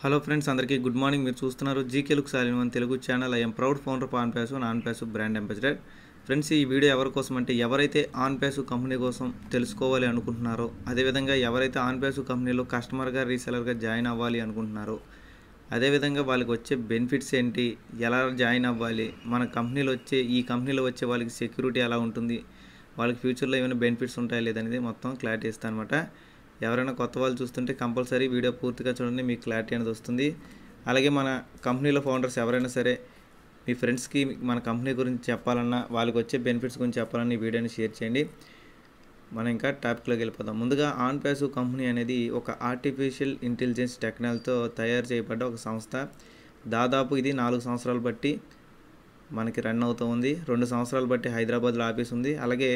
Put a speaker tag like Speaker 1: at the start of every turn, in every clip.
Speaker 1: hello friends అందరికీ good morning మీరు చూస్తున్నారు జీకేలుకు సాలిన్ one Telugu channel I'm proud founder OnPassive OnPassive brand ambassador friends ఈ వీడియో ఎవరి కోసం అంటే ఎవరైతే ఆన్ పేసు కంపెనీ కోసం తెలుసుకోవాలి అనుకుంటున్నారో అదేవిధంగా ఎవరైతే ఆన్ పేసు కంపెనీలో కస్టమర్గా రీసెలర్గా జాయిన్ అవ్వాలి అనుకుంటున్నారో అదేవిధంగా వాళ్ళకి వచ్చే బెనిఫిట్స్ ఏంటి ఎలా జాయిన్ అవ్వాలి మన కంపెనీలో వచ్చే ఈ కంపెనీలో వచ్చే వాళ్ళకి సెక్యూరిటీ ఎలా ఉంటుంది వాళ్ళకి ఫ్యూచర్లో ఏమైనా బెనిఫిట్స్ ఉంటాయా లేదనేది మొత్తం క్లారిటీ ఇస్తాను అనమాట ఎవరైనా కొత్త వాళ్ళు చూస్తుంటే కంపల్సరీ వీడియో పూర్తిగా చూడండి మీకు క్లారిటీ అనేది వస్తుంది అలాగే మన కంపెనీలో ఫౌండర్స్ ఎవరైనా సరే మీ ఫ్రెండ్స్కి మన కంపెనీ గురించి చెప్పాలన్నా వాళ్ళకి వచ్చే బెనిఫిట్స్ గురించి చెప్పాలన్నా ఈ వీడియోని షేర్ చేయండి మనం ఇంకా టాపిక్లోకి వెళ్ళిపోదాం ముందుగా ఆన్ ప్యాసు కంపెనీ అనేది ఒక ఆర్టిఫిషియల్ ఇంటెలిజెన్స్ టెక్నాలజీతో తయారు చేయబడ్డ ఒక సంస్థ దాదాపు ఇది నాలుగు సంవత్సరాలు బట్టి మనకి రన్ అవుతూ ఉంది రెండు సంవత్సరాలు బట్టి హైదరాబాద్లో ఆఫీస్ ఉంది అలాగే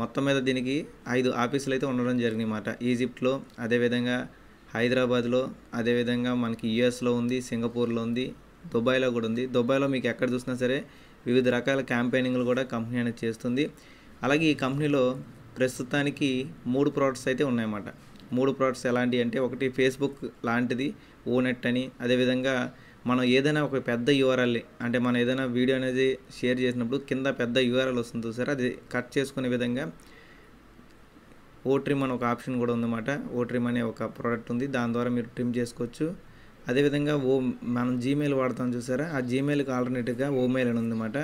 Speaker 1: మొత్తం మీద దీనికి ఐదు ఆఫీసులు అయితే ఉండడం అన్నమాట ఈజిప్ట్లో అదేవిధంగా హైదరాబాద్లో అదేవిధంగా మనకి యుఎస్లో ఉంది సింగపూర్లో ఉంది దుబాయ్లో కూడా ఉంది దుబాయ్లో మీకు ఎక్కడ చూసినా సరే వివిధ రకాల క్యాంపెయినింగ్లు కూడా కంపెనీ అనేది చేస్తుంది అలాగే ఈ కంపెనీలో ప్రస్తుతానికి మూడు ప్రోడక్ట్స్ అయితే ఉన్నాయన్నమాట మూడు ప్రోడక్ట్స్ ఎలాంటివి అంటే ఒకటి ఫేస్బుక్ లాంటిది ఓనెట్ అని అదేవిధంగా మనం ఏదైనా ఒక పెద్ద యూఆర్ఎల్ అంటే మనం ఏదైనా వీడియో అనేది షేర్ చేసినప్పుడు కింద పెద్ద యూఆర్ఎల్ వస్తుంది చూసారా అది కట్ చేసుకునే విధంగా ఓట్రిమ్ అని ఒక ఆప్షన్ కూడా ఉందన్నమాట ఓట్రిమ్ అనే ఒక ప్రోడక్ట్ ఉంది దాని ద్వారా మీరు ట్రిమ్ చేసుకోవచ్చు అదేవిధంగా ఓ మనం జీమెయిల్ వాడతాం చూసారా ఆ జీమెయిల్కి ఆల్టర్నేటివ్గా ఓమెయిల్ అని ఉందన్నమాట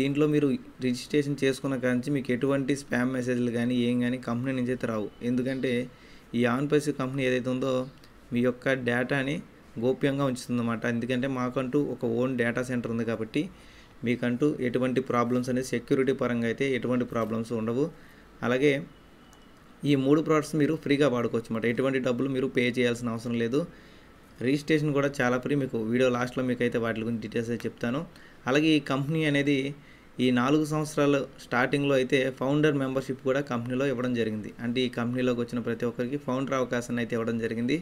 Speaker 1: దీంట్లో మీరు రిజిస్ట్రేషన్ చేసుకున్న కాంచి మీకు ఎటువంటి స్పామ్ మెసేజ్లు కానీ ఏం కానీ కంపెనీ నుంచి అయితే రావు ఎందుకంటే ఈ పైస్ కంపెనీ ఏదైతే ఉందో మీ యొక్క డేటాని గోప్యంగా ఉంచుతుందన్నమాట ఎందుకంటే మాకంటూ ఒక ఓన్ డేటా సెంటర్ ఉంది కాబట్టి మీకంటూ ఎటువంటి ప్రాబ్లమ్స్ అనేది సెక్యూరిటీ పరంగా అయితే ఎటువంటి ప్రాబ్లమ్స్ ఉండవు అలాగే ఈ మూడు ప్రోడక్ట్స్ మీరు ఫ్రీగా వాడుకోవచ్చు అన్నమాట ఎటువంటి డబ్బులు మీరు పే చేయాల్సిన అవసరం లేదు రిజిస్ట్రేషన్ కూడా చాలా ఫ్రీ మీకు వీడియో లాస్ట్లో మీకు అయితే వాటి గురించి డీటెయిల్స్ అయితే చెప్తాను అలాగే ఈ కంపెనీ అనేది ఈ నాలుగు సంవత్సరాలు స్టార్టింగ్లో అయితే ఫౌండర్ మెంబర్షిప్ కూడా కంపెనీలో ఇవ్వడం జరిగింది అంటే ఈ కంపెనీలోకి వచ్చిన ప్రతి ఒక్కరికి ఫౌండర్ అవకాశాన్ని అయితే ఇవ్వడం జరిగింది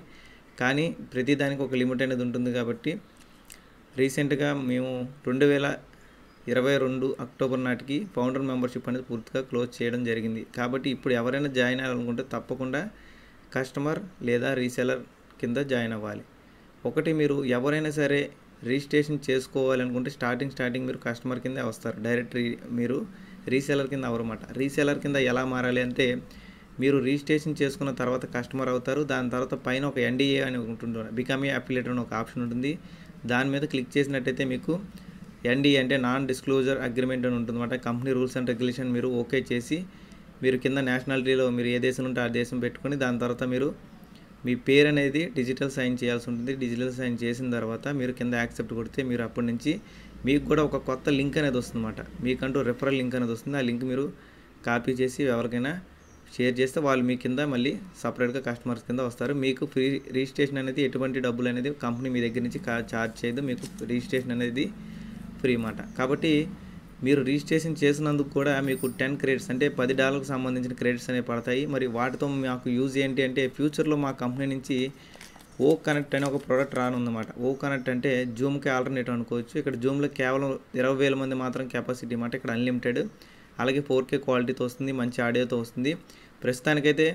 Speaker 1: కానీ ప్రతి దానికి ఒక లిమిట్ అనేది ఉంటుంది కాబట్టి రీసెంట్గా మేము రెండు వేల ఇరవై రెండు అక్టోబర్ నాటికి ఫౌండర్ మెంబర్షిప్ అనేది పూర్తిగా క్లోజ్ చేయడం జరిగింది కాబట్టి ఇప్పుడు ఎవరైనా జాయిన్ అవ్వాలనుకుంటే తప్పకుండా కస్టమర్ లేదా రీసెలర్ కింద జాయిన్ అవ్వాలి ఒకటి మీరు ఎవరైనా సరే రిజిస్ట్రేషన్ చేసుకోవాలనుకుంటే స్టార్టింగ్ స్టార్టింగ్ మీరు కస్టమర్ కింద వస్తారు డైరెక్ట్ మీరు రీసెలర్ కింద అవరమాట రీసెలర్ కింద ఎలా మారాలి అంటే మీరు రిజిస్ట్రేషన్ చేసుకున్న తర్వాత కస్టమర్ అవుతారు దాని తర్వాత పైన ఒక ఎన్డీఏ అని ఉంటుంది బికమ్ ఏ అఫిలియేట్ అని ఒక ఆప్షన్ ఉంటుంది దాని మీద క్లిక్ చేసినట్టయితే మీకు ఎన్డీ అంటే నాన్ డిస్క్లోజర్ అగ్రిమెంట్ అని ఉంటుందన్నమాట కంపెనీ రూల్స్ అండ్ రెగ్యులేషన్ మీరు ఓకే చేసి మీరు కింద నేషనాలిటీలో మీరు ఏ దేశం ఉంటే ఆ దేశం పెట్టుకొని దాని తర్వాత మీరు మీ పేరు అనేది డిజిటల్ సైన్ చేయాల్సి ఉంటుంది డిజిటల్ సైన్ చేసిన తర్వాత మీరు కింద యాక్సెప్ట్ కొడితే మీరు అప్పటి నుంచి మీకు కూడా ఒక కొత్త లింక్ అనేది వస్తుందన్నమాట మీకంటూ రిఫరల్ లింక్ అనేది వస్తుంది ఆ లింక్ మీరు కాపీ చేసి ఎవరికైనా షేర్ చేస్తే వాళ్ళు మీ కింద మళ్ళీ సపరేట్గా కస్టమర్స్ కింద వస్తారు మీకు ఫ్రీ రిజిస్ట్రేషన్ అనేది ఎటువంటి డబ్బులు అనేది కంపెనీ మీ దగ్గర నుంచి ఛార్జ్ చేయదు మీకు రిజిస్ట్రేషన్ అనేది ఫ్రీ అన్నమాట కాబట్టి మీరు రిజిస్ట్రేషన్ చేసినందుకు కూడా మీకు టెన్ క్రెడిట్స్ అంటే పది డాలర్లకు సంబంధించిన క్రెడిట్స్ అనేవి పడతాయి మరి వాటితో మాకు యూజ్ ఏంటి అంటే ఫ్యూచర్లో మా కంపెనీ నుంచి ఓ కనెక్ట్ అనే ఒక ప్రోడక్ట్ రానుందన్నమాట ఓ కనెక్ట్ అంటే జూమ్కి ఆల్టర్నేటివ్ అనుకోవచ్చు ఇక్కడ జూమ్లో కేవలం ఇరవై వేల మంది మాత్రం కెపాసిటీ అన్నమాట ఇక్కడ అన్లిమిటెడ్ అలాగే ఫోర్ కే క్వాలిటీతో వస్తుంది మంచి ఆడియోతో వస్తుంది ప్రస్తుతానికైతే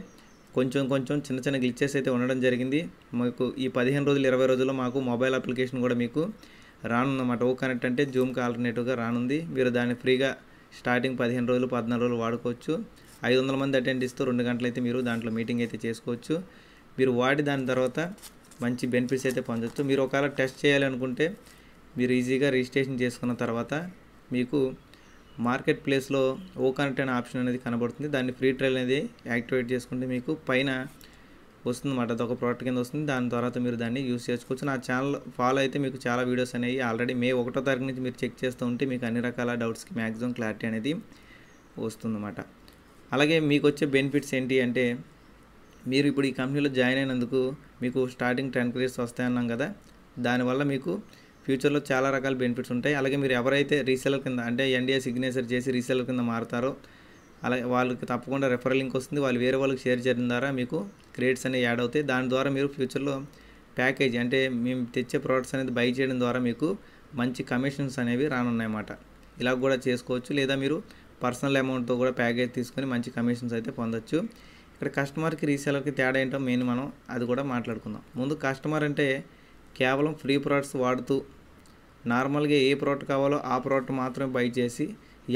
Speaker 1: కొంచెం కొంచెం చిన్న చిన్న గ్లిచెస్ అయితే ఉండడం జరిగింది మాకు ఈ పదిహేను రోజులు ఇరవై రోజుల్లో మాకు మొబైల్ అప్లికేషన్ కూడా మీకు రానుందన్నమాట ఓ కనెక్ట్ అంటే జూమ్కి ఆల్టర్నేటివ్గా రానుంది మీరు దాన్ని ఫ్రీగా స్టార్టింగ్ పదిహేను రోజులు పద్నాలుగు రోజులు వాడుకోవచ్చు ఐదు వందల మంది అటెండ్ ఇస్తూ రెండు గంటలు అయితే మీరు దాంట్లో మీటింగ్ అయితే చేసుకోవచ్చు మీరు వాడి దాని తర్వాత మంచి బెనిఫిట్స్ అయితే పొందవచ్చు మీరు ఒకవేళ టెస్ట్ చేయాలనుకుంటే మీరు ఈజీగా రిజిస్ట్రేషన్ చేసుకున్న తర్వాత మీకు మార్కెట్ ప్లేస్లో ఓ కనెక్ట్ అనే ఆప్షన్ అనేది కనబడుతుంది దాన్ని ఫ్రీ ట్రయల్ అనేది యాక్టివేట్ చేసుకుంటే మీకు పైన వస్తుందన్నమాట అదొక ప్రోడక్ట్ కింద వస్తుంది దాని తర్వాత మీరు దాన్ని యూస్ చేసుకోవచ్చు నా ఛానల్ ఫాలో అయితే మీకు చాలా వీడియోస్ అనేవి ఆల్రెడీ మే ఒకటో తారీఖు నుంచి మీరు చెక్ చేస్తూ ఉంటే మీకు అన్ని రకాల డౌట్స్కి మ్యాక్సిమం క్లారిటీ అనేది వస్తుందన్నమాట అలాగే మీకు వచ్చే బెనిఫిట్స్ ఏంటి అంటే మీరు ఇప్పుడు ఈ కంపెనీలో జాయిన్ అయినందుకు మీకు స్టార్టింగ్ టెన్ క్రేడ్స్ వస్తాయన్నాం కదా దానివల్ల మీకు ఫ్యూచర్లో చాలా రకాల బెనిఫిట్స్ ఉంటాయి అలాగే మీరు ఎవరైతే రీసెలర్ కింద అంటే ఎన్డీఏ సిగ్నేచర్ చేసి రీసెలర్ కింద మారుతారో అలాగే వాళ్ళకి తప్పకుండా రెఫరల్ లింక్ వస్తుంది వాళ్ళు వేరే వాళ్ళకి షేర్ చేయడం ద్వారా మీకు క్రెడిట్స్ అనేవి యాడ్ అవుతాయి దాని ద్వారా మీరు ఫ్యూచర్లో ప్యాకేజ్ అంటే మేము తెచ్చే ప్రోడక్ట్స్ అనేది బై చేయడం ద్వారా మీకు మంచి కమిషన్స్ అనేవి రానున్నాయన్నమాట ఇలా కూడా చేసుకోవచ్చు లేదా మీరు పర్సనల్ అమౌంట్తో కూడా ప్యాకేజ్ తీసుకొని మంచి కమిషన్స్ అయితే పొందొచ్చు ఇక్కడ కస్టమర్కి రీసేలర్కి తేడా ఏంటో మెయిన్ మనం అది కూడా మాట్లాడుకుందాం ముందు కస్టమర్ అంటే కేవలం ఫ్రీ ప్రోడక్ట్స్ వాడుతూ నార్మల్గా ఏ ప్రోడక్ట్ కావాలో ఆ ప్రోడక్ట్ మాత్రమే బై చేసి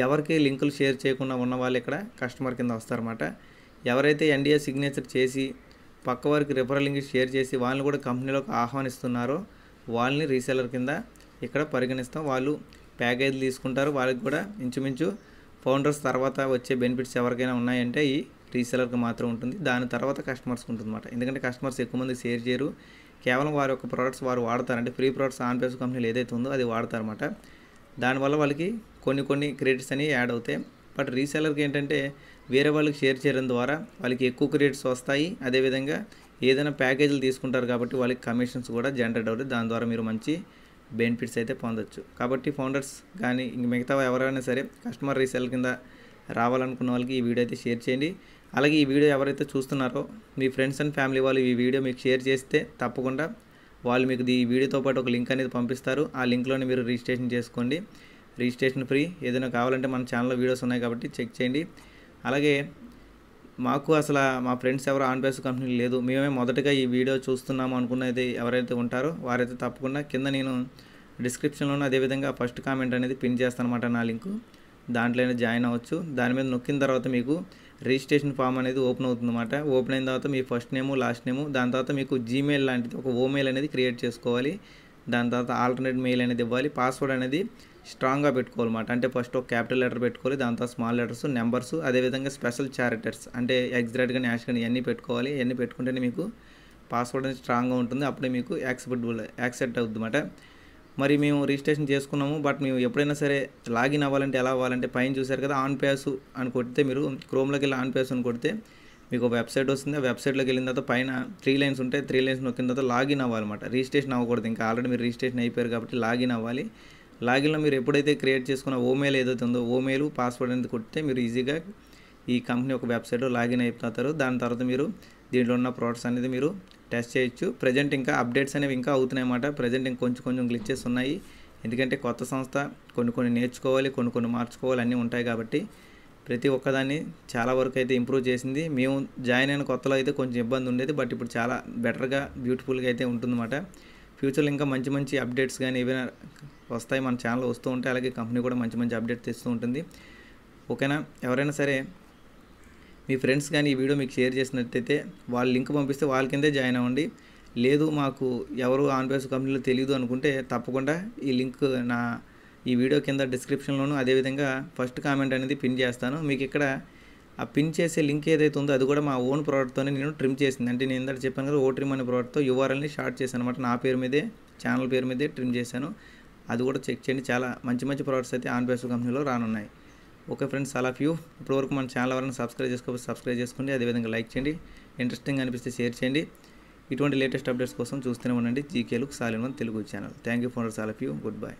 Speaker 1: ఎవరికి లింకులు షేర్ చేయకుండా ఉన్న వాళ్ళు ఇక్కడ కస్టమర్ కింద వస్తారన్నమాట ఎవరైతే ఎన్డీఏ సిగ్నేచర్ చేసి పక్క వారికి రిఫరల్ లింక్ షేర్ చేసి వాళ్ళని కూడా కంపెనీలోకి ఆహ్వానిస్తున్నారో వాళ్ళని రీసెలర్ కింద ఇక్కడ పరిగణిస్తాం వాళ్ళు ప్యాకేజీలు తీసుకుంటారు వాళ్ళకి కూడా ఇంచుమించు ఫౌండర్స్ తర్వాత వచ్చే బెనిఫిట్స్ ఎవరికైనా ఉన్నాయంటే ఈ రీసెలర్కి మాత్రం ఉంటుంది దాని తర్వాత కస్టమర్స్కి ఉంటుంది అన్నమాట ఎందుకంటే కస్టమర్స్ ఎక్కువ మంది షేర్ చేయరు కేవలం వారి యొక్క ప్రోడక్ట్స్ వారు వాడతారంటే ఫ్రీ ప్రోడక్ట్స్ ఆన్ బేస్ కంపెనీలు ఏదైతే ఉందో అది వాడతారనమాట దానివల్ల వాళ్ళకి కొన్ని కొన్ని క్రెడిట్స్ అనేవి యాడ్ అవుతాయి బట్ రీసెలర్కి ఏంటంటే వేరే వాళ్ళకి షేర్ చేయడం ద్వారా వాళ్ళకి ఎక్కువ క్రెడిట్స్ వస్తాయి అదేవిధంగా ఏదైనా ప్యాకేజీలు తీసుకుంటారు కాబట్టి వాళ్ళకి కమిషన్స్ కూడా జనరేట్ అవుతాయి దాని ద్వారా మీరు మంచి బెనిఫిట్స్ అయితే పొందొచ్చు కాబట్టి ఫౌండర్స్ కానీ మిగతా ఎవరైనా సరే కస్టమర్ రీసేల్ కింద రావాలనుకున్న వాళ్ళకి ఈ వీడియో అయితే షేర్ చేయండి అలాగే ఈ వీడియో ఎవరైతే చూస్తున్నారో మీ ఫ్రెండ్స్ అండ్ ఫ్యామిలీ వాళ్ళు ఈ వీడియో మీకు షేర్ చేస్తే తప్పకుండా వాళ్ళు మీకు ఈ వీడియోతో పాటు ఒక లింక్ అనేది పంపిస్తారు ఆ లింక్లోనే మీరు రిజిస్ట్రేషన్ చేసుకోండి రిజిస్ట్రేషన్ ఫ్రీ ఏదైనా కావాలంటే మన ఛానల్లో వీడియోస్ ఉన్నాయి కాబట్టి చెక్ చేయండి అలాగే మాకు అసలు మా ఫ్రెండ్స్ ఎవరు ఆన్ బేస్ కంపెనీ లేదు మేమే మొదటగా ఈ వీడియో చూస్తున్నాము అనుకున్నది ఎవరైతే ఉంటారో వారైతే తప్పకుండా కింద నేను డిస్క్రిప్షన్లోనే అదేవిధంగా ఫస్ట్ కామెంట్ అనేది పిన్ చేస్తాను అనమాట నా లింకు దాంట్లోనే జాయిన్ అవ్వచ్చు దాని మీద నొక్కిన తర్వాత మీకు రిజిస్ట్రేషన్ ఫామ్ అనేది ఓపెన్ అవుతుందన్నమాట ఓపెన్ అయిన తర్వాత మీ ఫస్ట్ నేము లాస్ట్ నేము దాని తర్వాత మీకు జీమెయిల్ లాంటిది ఒక ఓమెయిల్ అనేది క్రియేట్ చేసుకోవాలి దాని తర్వాత ఆల్టర్నేట్ మెయిల్ అనేది ఇవ్వాలి పాస్వర్డ్ అనేది స్ట్రాంగ్గా పెట్టుకోవాలన్నమాట అంటే ఫస్ట్ ఒక క్యాపిటల్ లెటర్ పెట్టుకోవాలి దాని తర్వాత స్మాల్ లెటర్స్ నెంబర్స్ అదేవిధంగా స్పెషల్ క్యారెక్టర్స్ అంటే ఎగ్జాక్ట్ కానీ యాష్ కానీ ఇవన్నీ పెట్టుకోవాలి ఇవన్నీ పెట్టుకుంటేనే మీకు పాస్వర్డ్ అనేది స్ట్రాంగ్గా ఉంటుంది అప్పుడే మీకు యాక్సెప్టబుల్ యాక్సెప్ట్ అవుతుందన్నమాట మరి మేము రిజిస్ట్రేషన్ చేసుకున్నాము బట్ మేము ఎప్పుడైనా సరే లాగిన్ అవ్వాలంటే ఎలా అవ్వాలంటే పైన చూసారు కదా ఆన్ పేస్ అని కొడితే మీరు క్రోమ్లోకి వెళ్ళి ఆన్ పేస్ అని కొడితే మీకు వెబ్సైట్ వస్తుంది ఆ వెబ్సైట్లోకి వెళ్ళిన తర్వాత పైన త్రీ లైన్స్ ఉంటాయి త్రీ లైన్స్ నొక్కిన తర్వాత లాగిన్ అవ్వాలన్నమాట రిజిస్ట్రేషన్ అవ్వకూడదు ఇంకా ఆల్రెడీ మీరు రిజిస్ట్రేషన్ అయిపోయారు కాబట్టి లాగిన్ అవ్వాలి లాగిన్లో మీరు ఎప్పుడైతే క్రియేట్ చేసుకున్న ఓమెయిల్ ఏదైతే ఉందో ఓమెయిల్ పాస్వర్డ్ అనేది కొడితే మీరు ఈజీగా ఈ కంపెనీ యొక్క వెబ్సైట్లో లాగిన్ అయిపోతారు దాని తర్వాత మీరు దీంట్లో ఉన్న ప్రోడక్ట్స్ అనేది మీరు టెస్ట్ చేయొచ్చు ప్రజెంట్ ఇంకా అప్డేట్స్ అనేవి ఇంకా అవుతున్నాయి అన్నమాట ప్రజెంట్ ఇంకా కొంచెం కొంచెం గ్లిచెస్ ఉన్నాయి ఎందుకంటే కొత్త సంస్థ కొన్ని కొన్ని నేర్చుకోవాలి కొన్ని కొన్ని మార్చుకోవాలి అన్నీ ఉంటాయి కాబట్టి ప్రతి ఒక్కదాన్ని చాలా వరకు అయితే ఇంప్రూవ్ చేసింది మేము జాయిన్ అయిన కొత్తలో అయితే కొంచెం ఇబ్బంది ఉండేది బట్ ఇప్పుడు చాలా బెటర్గా బ్యూటిఫుల్గా అయితే ఉంటుందన్నమాట ఫ్యూచర్లో ఇంకా మంచి మంచి అప్డేట్స్ కానీ ఏవైనా వస్తాయి మన ఛానల్ వస్తూ ఉంటాయి అలాగే కంపెనీ కూడా మంచి మంచి అప్డేట్ ఇస్తూ ఉంటుంది ఓకేనా ఎవరైనా సరే మీ ఫ్రెండ్స్ కానీ ఈ వీడియో మీకు షేర్ చేసినట్టయితే వాళ్ళు లింక్ పంపిస్తే వాళ్ళ కిందే జాయిన్ అవ్వండి లేదు మాకు ఎవరు ఆన్బేస్ కంపెనీలో తెలియదు అనుకుంటే తప్పకుండా ఈ లింక్ నా ఈ వీడియో కింద డిస్క్రిప్షన్లోను అదేవిధంగా ఫస్ట్ కామెంట్ అనేది పిన్ చేస్తాను మీకు ఇక్కడ ఆ పిన్ చేసే లింక్ ఏదైతే ఉందో అది కూడా మా ఓన్ ప్రోడక్ట్తోనే నేను ట్రిమ్ చేసింది అంటే నేను ఇందాక చెప్పాను కదా ఓ ట్రిమ్ అనే ప్రోడక్ట్తో యూఆర్ఎల్ని షార్ట్ చేశాను అనమాట నా పేరు మీదే ఛానల్ పేరు మీదే ట్రిమ్ చేశాను అది కూడా చెక్ చేయండి చాలా మంచి మంచి ప్రోడక్ట్స్ అయితే ఆన్బేస్ కంపెనీలో రానున్నాయి okay friends all of you ఇప్పటివరకు మన ఛానల్ ఎవరైనా సబ్స్క్రైబ్ చేసుకోవచ్చు సబ్స్క్రైబ్ చేసుకోండి అదేవిధంగా లైక్ చేయండి ఇంట్రెస్టింగ్ అనిపిస్తే షేర్ చేయండి ఇటువంటి లేటెస్ట్ అప్డేట్స్ కోసం చూస్తూనే ఉండండి జీకేలు సాలిన్ one Telugu channel thank you for all of you good by